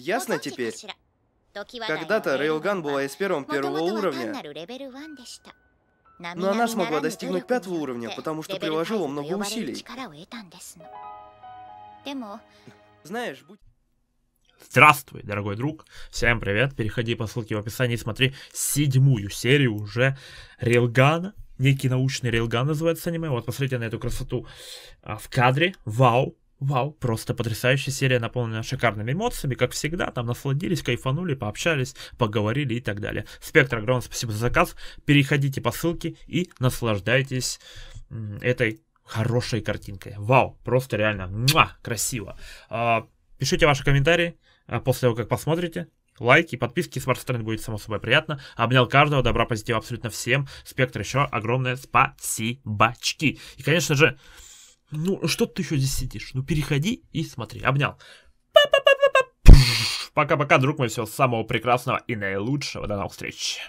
Ясно теперь? Когда-то Рейлган была из первого первого уровня, но она смогла достигнуть пятого уровня, э, потому что приложила много усилий. Знаешь, будь... Здравствуй, дорогой друг. Всем привет. Переходи по ссылке в описании и смотри седьмую серию уже Рилгана. Некий научный Рилган называется аниме. Вот посмотрите на эту красоту а, в кадре. Вау. Вау, просто потрясающая серия, наполнена шикарными эмоциями, как всегда, там насладились, кайфанули, пообщались, поговорили и так далее. Спектр, огромное спасибо за заказ, переходите по ссылке и наслаждайтесь этой хорошей картинкой. Вау, просто реально муа, красиво. А, пишите ваши комментарии а, после того, как посмотрите. Лайки, подписки, смарт вашей будет само собой приятно. Обнял каждого, добра, позитива абсолютно всем. Спектр еще огромное спасибочки. И, конечно же, ну, что ты еще здесь сидишь? Ну, переходи и смотри. Обнял. Пока-пока, друг мой, всего самого прекрасного и наилучшего. До новых встреч.